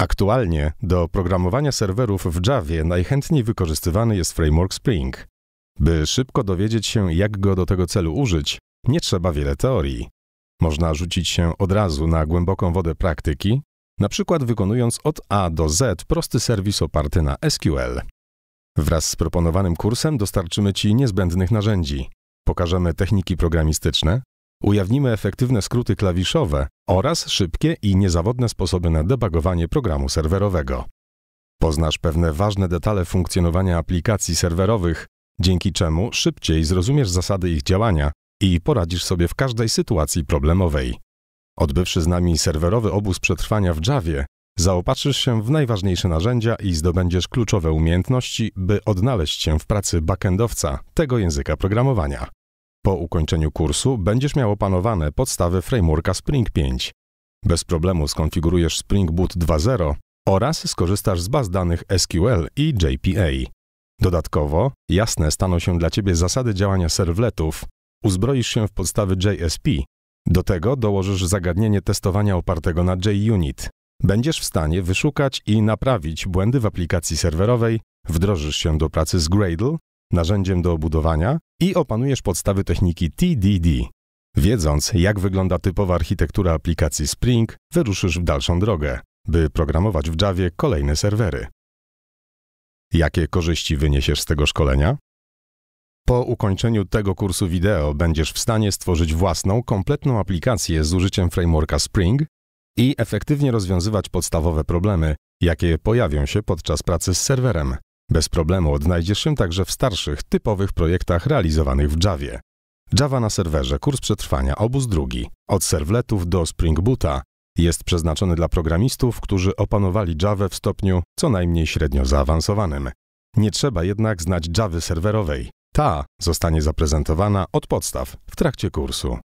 Aktualnie do programowania serwerów w Javie najchętniej wykorzystywany jest framework Spring. By szybko dowiedzieć się, jak go do tego celu użyć, nie trzeba wiele teorii. Można rzucić się od razu na głęboką wodę praktyki, na przykład wykonując od A do Z prosty serwis oparty na SQL. Wraz z proponowanym kursem dostarczymy Ci niezbędnych narzędzi. Pokażemy techniki programistyczne, Ujawnimy efektywne skróty klawiszowe oraz szybkie i niezawodne sposoby na debugowanie programu serwerowego. Poznasz pewne ważne detale funkcjonowania aplikacji serwerowych, dzięki czemu szybciej zrozumiesz zasady ich działania i poradzisz sobie w każdej sytuacji problemowej. Odbywszy z nami serwerowy obóz przetrwania w Javie, zaopatrzysz się w najważniejsze narzędzia i zdobędziesz kluczowe umiejętności, by odnaleźć się w pracy backendowca tego języka programowania. Po ukończeniu kursu będziesz miał opanowane podstawy frameworka Spring 5. Bez problemu skonfigurujesz Spring Boot 2.0 oraz skorzystasz z baz danych SQL i JPA. Dodatkowo jasne staną się dla Ciebie zasady działania serwletów, uzbroisz się w podstawy JSP, do tego dołożysz zagadnienie testowania opartego na JUnit. Będziesz w stanie wyszukać i naprawić błędy w aplikacji serwerowej, wdrożysz się do pracy z Gradle narzędziem do obudowania i opanujesz podstawy techniki TDD. Wiedząc, jak wygląda typowa architektura aplikacji Spring, wyruszysz w dalszą drogę, by programować w Javie kolejne serwery. Jakie korzyści wyniesiesz z tego szkolenia? Po ukończeniu tego kursu wideo będziesz w stanie stworzyć własną, kompletną aplikację z użyciem frameworka Spring i efektywnie rozwiązywać podstawowe problemy, jakie pojawią się podczas pracy z serwerem. Bez problemu odnajdziesz się także w starszych, typowych projektach realizowanych w Javie. Java na serwerze, kurs przetrwania, obóz drugi, od serwletów do Spring Boota, jest przeznaczony dla programistów, którzy opanowali Java w stopniu co najmniej średnio zaawansowanym. Nie trzeba jednak znać Javy serwerowej. Ta zostanie zaprezentowana od podstaw w trakcie kursu.